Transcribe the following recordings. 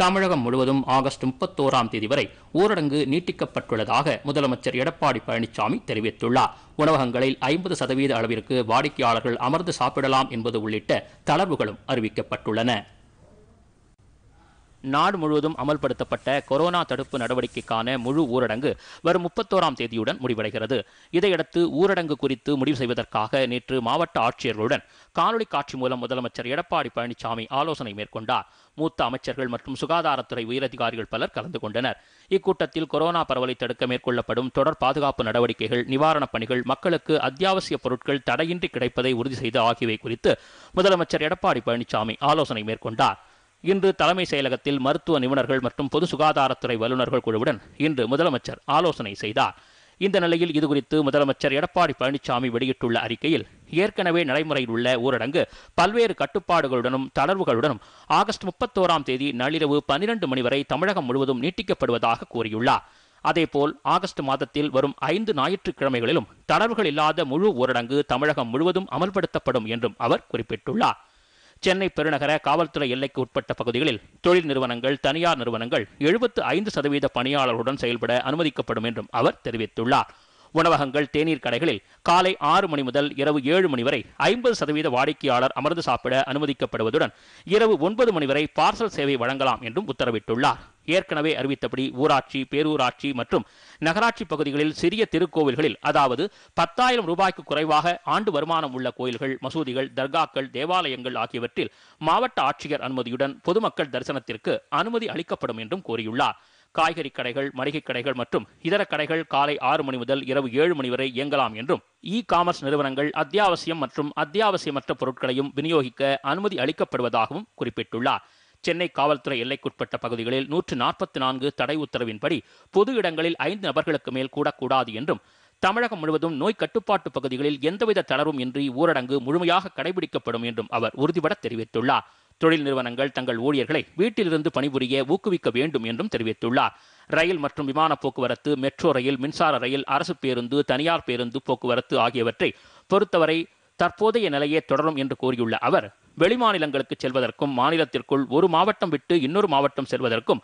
தமிழகம் முழுவதும் ஆகஸ்ட் முப்பத்தோராம் தேதி வரை ஊரடங்கு நீட்டிக்கப்பட்டுள்ளதாக முதலமைச்சர் எடப்பாடி பழனிசாமி தெரிவித்துள்ளார் உணவகங்களில் ஐம்பது சதவீத அளவிற்கு வாடிக்கையாளர்கள் அமர்ந்து சாப்பிடலாம் என்பது உள்ளிட்ட தளர்வுகளும் அறிவிக்கப்பட்டுள்ளன நாடு முழுவதும் அமல்படுத்தப்பட்ட கொரோனா தடுப்பு நடவடிக்கைக்கான முழு ஊரடங்கு வரும் முப்பத்தோராம் தேதியுடன் முடிவடைகிறது இதையடுத்து ஊரடங்கு குறித்து முடிவு செய்வதற்காக நேற்று மாவட்ட ஆட்சியர்களுடன் காணொலி காட்சி மூலம் முதலமைச்சர் எடப்பாடி பழனிசாமி ஆலோசனை மேற்கொண்டார் மூத்த அமைச்சர்கள் மற்றும் சுகாதாரத்துறை உயரதிகாரிகள் பலர் கலந்து கொண்டனர் இக்கூட்டத்தில் கொரோனா பரவலை தடுக்க மேற்கொள்ளப்படும் தொடர் பாதுகாப்பு நடவடிக்கைகள் நிவாரணப் பணிகள் மக்களுக்கு அத்தியாவசிய பொருட்கள் தடையின்றி கிடைப்பதை உறுதி செய்து ஆகியவை குறித்து முதலமைச்சர் எடப்பாடி பழனிசாமி ஆலோசனை மேற்கொண்டார் இன்று தலைமை செயலகத்தில் மருத்துவ நிபுணர்கள் மற்றும் பொது சுகாதாரத்துறை வல்லுநர்கள் குழுவுடன் இன்று முதலமைச்சர் ஆலோசனை செய்தார் இந்த நிலையில் இதுகுறித்து முதலமைச்சர் எடப்பாடி பழனிசாமி வெளியிட்டுள்ள அறிக்கையில் ஏற்கனவே நடைமுறையில் உள்ள ஊரடங்கு பல்வேறு கட்டுப்பாடுகளுடனும் தளர்வுகளுடனும் ஆகஸ்ட் முப்பத்தோராம் தேதி நள்ளிரவு பனிரண்டு மணி வரை தமிழகம் முழுவதும் நீட்டிக்கப்படுவதாக கூறியுள்ளார் அதேபோல் ஆகஸ்ட் மாதத்தில் வரும் ஐந்து ஞாயிற்றுக்கிழமைகளிலும் தளர்வுகள் இல்லாத முழு ஊரடங்கு தமிழகம் முழுவதும் அமல்படுத்தப்படும் என்றும் அவர் குறிப்பிட்டுள்ளார் சென்னை பெருநகர காவல்துறை எல்லைக்கு உட்பட்ட பகுதிகளில் தொழில் நிறுவனங்கள் தனியார் நிறுவனங்கள் எழுபத்து ஐந்து சதவீத பணியாளர்களுடன் செயல்பட அனுமதிக்கப்படும் என்றும் அவர் தெரிவித்துள்ளார் உணவகங்கள் தேநீர் கடைகளில் காலை ஆறு மணி முதல் இரவு ஏழு மணி வரை ஐம்பது சதவீத வாடிக்கையாளர் அமர்ந்து சாப்பிட அனுமதிக்கப்படுவதுடன் இரவு ஒன்பது மணி வரை பார்சல் சேவை வழங்கலாம் என்றும் உத்தரவிட்டுள்ளார் ஏற்கனவே அறிவித்தபடி ஊராட்சி பேரூராட்சி மற்றும் நகராட்சி பகுதிகளில் சிறிய திருக்கோவில்களில் அதாவது பத்தாயிரம் ரூபாய்க்கு குறைவாக ஆண்டு வருமானம் உள்ள கோயில்கள் மசூதிகள் தர்காக்கள் தேவாலயங்கள் ஆகியவற்றில் மாவட்ட ஆட்சியர் அனுமதியுடன் பொதுமக்கள் தரிசனத்திற்கு அனுமதி அளிக்கப்படும் என்றும் கூறியுள்ளார் காய்கறி கடைகள் மளிகை கடைகள் மற்றும் இதர கடைகள் காலை ஆறு மணி முதல் இரவு ஏழு மணி வரை இயங்கலாம் என்றும் இ காமர்ஸ் நிறுவனங்கள் அத்தியாவசியம் மற்றும் அத்தியாவசியமற்ற பொருட்களையும் விநியோகிக்க அனுமதி அளிக்கப்படுவதாகவும் குறிப்பிட்டுள்ளார் சென்னை காவல்துறை எல்லைக்குட்பட்ட பகுதிகளில் நூற்று நாற்பத்தி நான்கு தடை உத்தரவின்படி பொது இடங்களில் ஐந்து நபர்களுக்கு மேல் கூடக்கூடாது என்றும் தமிழகம் முழுவதும் நோய் கட்டுப்பாட்டு பகுதிகளில் எந்தவித தளர்வும் இன்றி ஊரடங்கு முழுமையாக கடைபிடிக்கப்படும் என்றும் அவர் உறுதிபட தெரிவித்துள்ளார் தொழில் நிறுவனங்கள் தங்கள் ஊழியர்களை வீட்டிலிருந்து பணிபுரிய ஊக்குவிக்க வேண்டும் என்றும் தெரிவித்துள்ளார் ரயில் மற்றும் விமான போக்குவரத்து மெட்ரோ ரயில் மின்சார ரயில் அரசு பேருந்து தனியார் பேருந்து போக்குவரத்து ஆகியவற்றை பொறுத்தவரை தற்போதைய நிலையே தொடரும் என்று கூறியுள்ள அவர் வெளிமாநிலங்களுக்கு செல்வதற்கும் மாநிலத்திற்குள் ஒரு மாவட்டம் விட்டு இன்னொரு மாவட்டம் செல்வதற்கும்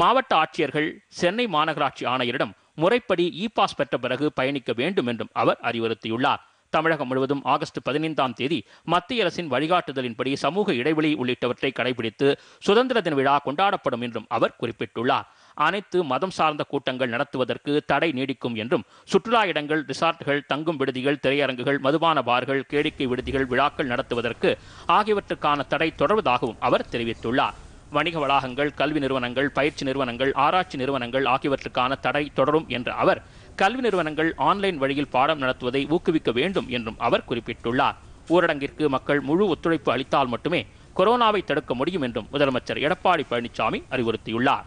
மாவட்ட ஆட்சியர்கள் சென்னை மாநகராட்சி ஆணையரிடம் முறைப்படி இ பாஸ் பெற்ற பிறகு பயணிக்க வேண்டும் என்றும் அவர் அறிவுறுத்தியுள்ளார் தமிழகம் முழுவதும் ஆகஸ்ட் பதினைந்தாம் தேதி மத்திய அரசின் வழிகாட்டுதலின்படி சமூக இடைவெளி உள்ளிட்டவற்றை கடைபிடித்து சுதந்திர தின விழா கொண்டாடப்படும் என்றும் அவர் குறிப்பிட்டுள்ளார் அனைத்து மதம் சார்ந்த கூட்டங்கள் நடத்துவதற்கு தடை நீடிக்கும் என்றும் சுற்றுலா இடங்கள் ரிசார்ட்கள் தங்கும் விடுதிகள் திரையரங்குகள் மதுபான பார்கள் கேளிக்கை விடுதிகள் விழாக்கள் நடத்துவதற்கு ஆகியவற்றுக்கான தடை தொடர்வதாகவும் அவர் தெரிவித்துள்ளார் வணிக வளாகங்கள் கல்வி நிறுவனங்கள் பயிற்சி நிறுவனங்கள் ஆராய்ச்சி நிறுவனங்கள் ஆகியவற்றுக்கான தடை தொடரும் என்ற அவர் கல்வி நிறுவனங்கள் ஆன்லைன் வழியில் பாடம் நடத்துவதை ஊக்குவிக்க வேண்டும் என்றும் அவர் குறிப்பிட்டுள்ளார் ஊரடங்கிற்கு மக்கள் முழு ஒத்துழைப்பு அளித்தால் மட்டுமே கொரோனாவை தடுக்க முடியும் என்றும் முதலமைச்சர் எடப்பாடி பழனிசாமி அறிவுறுத்தியுள்ளார்